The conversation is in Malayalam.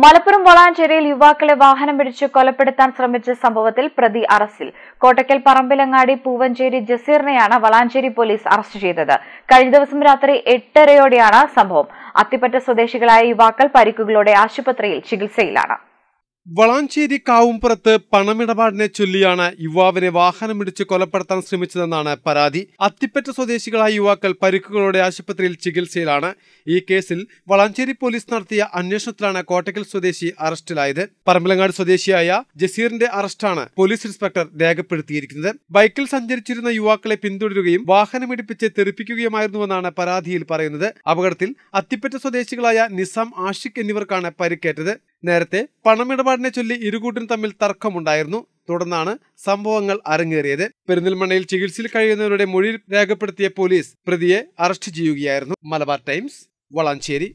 മലപ്പുറം വളാഞ്ചേരിയിൽ യുവാക്കളെ വാഹനം പിടിച്ച് കൊലപ്പെടുത്താൻ ശ്രമിച്ച സംഭവത്തിൽ പ്രതി അറസ്റ്റിൽ കോട്ടക്കൽ പറമ്പിലങ്ങാടി പൂവഞ്ചേരി ജസീറിനെയാണ് വളാഞ്ചേരി പോലീസ് അറസ്റ്റ് ചെയ്തത് കഴിഞ്ഞ ദിവസം രാത്രി എട്ടരയോടെയാണ് സംഭവം അത്തിപ്പറ്റ സ്വദേശികളായ യുവാക്കൾ പരിക്കുകളോടെ ആശുപത്രിയിൽ ചികിത്സയിലാണ് വളാഞ്ചേരി കാവുംപുറത്ത് പണമിടപാടിനെ ചൊല്ലിയാണ് യുവാവിനെ വാഹനമിടിച്ച് കൊലപ്പെടുത്താൻ ശ്രമിച്ചതെന്നാണ് പരാതി അത്തിപ്പറ്റ സ്വദേശികളായ യുവാക്കൾ പരിക്കുകളോടെ ആശുപത്രിയിൽ ചികിത്സയിലാണ് ഈ കേസിൽ വളാഞ്ചേരി പോലീസ് നടത്തിയ അന്വേഷണത്തിലാണ് കോട്ടക്കൽ സ്വദേശി അറസ്റ്റിലായത് പറമ്പലങ്ങാട് സ്വദേശിയായ ജസീറിന്റെ അറസ്റ്റാണ് പോലീസ് ഇൻസ്പെക്ടർ രേഖപ്പെടുത്തിയിരിക്കുന്നത് ബൈക്കിൽ സഞ്ചരിച്ചിരുന്ന യുവാക്കളെ പിന്തുടരുകയും വാഹനമിടിപ്പിച്ച് തെറിപ്പിക്കുകയുമായിരുന്നുവെന്നാണ് പരാതിയിൽ പറയുന്നത് അപകടത്തിൽ അത്തിപ്പറ്റ സ്വദേശികളായ നിസാം ആഷിഖ് എന്നിവർക്കാണ് പരിക്കേറ്റത് നേരത്തെ പണമിടപാടിനെ ചൊല്ലി ഇരുകൂട്ടരും തമ്മിൽ തർക്കമുണ്ടായിരുന്നു തുടർന്നാണ് സംഭവങ്ങൾ അരങ്ങേറിയത് പെരിന്തൽമണ്ണയിൽ ചികിത്സയിൽ കഴിയുന്നവരുടെ മൊഴി രേഖപ്പെടുത്തിയ പോലീസ് പ്രതിയെ അറസ്റ്റ് ചെയ്യുകയായിരുന്നു മലബാർ ടൈംസ് വളാഞ്ചേരി